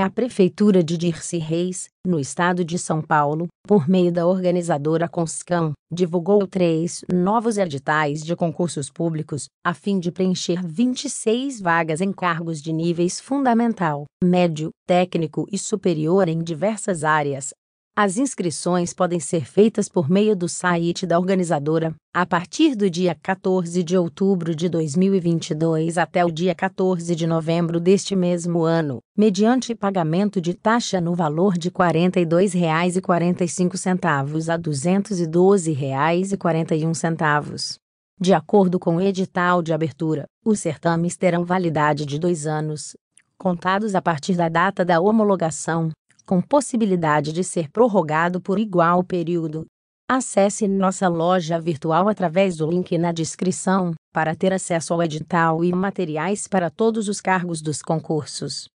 a Prefeitura de Dirce Reis, no estado de São Paulo, por meio da organizadora Conscam, divulgou três novos editais de concursos públicos, a fim de preencher 26 vagas em cargos de níveis fundamental, médio, técnico e superior em diversas áreas, as inscrições podem ser feitas por meio do site da organizadora a partir do dia 14 de outubro de 2022 até o dia 14 de novembro deste mesmo ano, mediante pagamento de taxa no valor de R$ 42,45 a R$ 212,41. De acordo com o edital de abertura, os certames terão validade de dois anos, contados a partir da data da homologação com possibilidade de ser prorrogado por igual período. Acesse nossa loja virtual através do link na descrição para ter acesso ao edital e materiais para todos os cargos dos concursos.